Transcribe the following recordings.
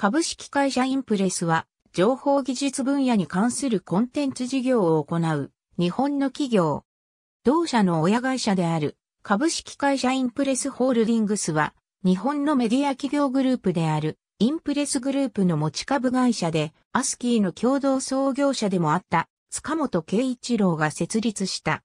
株式会社インプレスは、情報技術分野に関するコンテンツ事業を行う、日本の企業。同社の親会社である、株式会社インプレスホールディングスは、日本のメディア企業グループである、インプレスグループの持ち株会社で、アスキーの共同創業者でもあった、塚本圭一郎が設立した。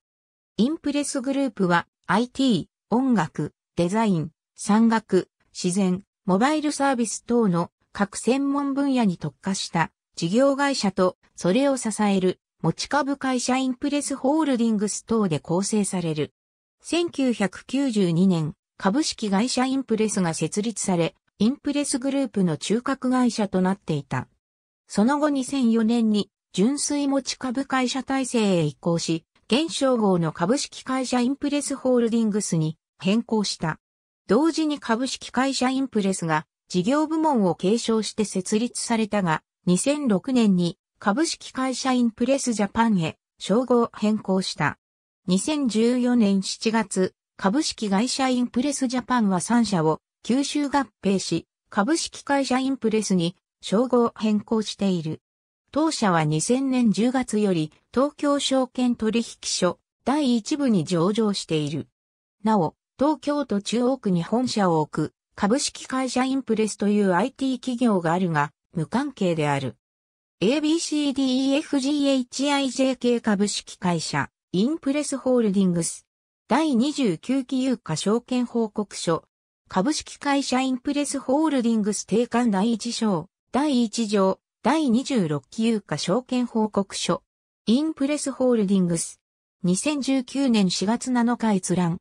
インプレスグループは、IT、音楽、デザイン、山岳、自然、モバイルサービス等の各専門分野に特化した事業会社とそれを支える持ち株会社インプレスホールディングス等で構成される。1992年、株式会社インプレスが設立され、インプレスグループの中核会社となっていた。その後2004年に純粋持ち株会社体制へ移行し、現称号の株式会社インプレスホールディングスに変更した。同時に株式会社インプレスが事業部門を継承して設立されたが、2006年に株式会社インプレスジャパンへ称号変更した。2014年7月、株式会社インプレスジャパンは3社を吸収合併し、株式会社インプレスに称号変更している。当社は2000年10月より東京証券取引所第1部に上場している。なお、東京都中央区に本社を置く株式会社インプレスという IT 企業があるが、無関係である。ABCDEFGHIJK 株式会社、インプレスホールディングス。第29期有価証券報告書。株式会社インプレスホールディングス定款第1章、第1条、第26期有価証券報告書。インプレスホールディングス。2019年4月7日閲覧。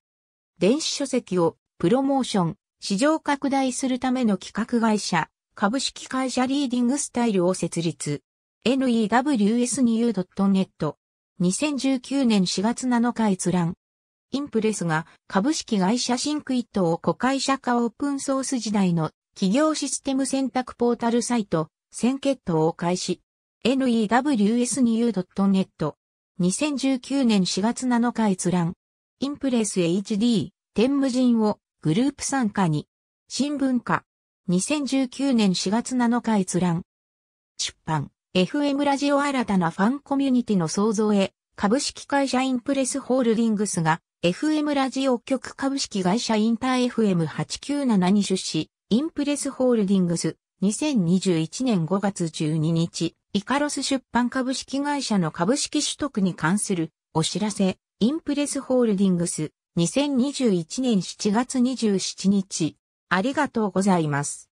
電子書籍をプロモーション、市場拡大するための企画会社、株式会社リーディングスタイルを設立。newsu.net 2019年4月7日閲覧。インプレスが株式会社シンクイットを子会社化オープンソース時代の企業システム選択ポータルサイト、先決闘を開始。newsnew.net 2019年4月7日閲覧。インプレス HD、天無人をグループ参加に、新聞化、2019年4月7日閲覧、出版、FM ラジオ新たなファンコミュニティの創造へ、株式会社インプレスホールディングスが、FM ラジオ局株式会社インター FM897 に出資、インプレスホールディングス、2021年5月12日、イカロス出版株式会社の株式取得に関するお知らせ、インプレスホールディングス、2021年7月27日、ありがとうございます。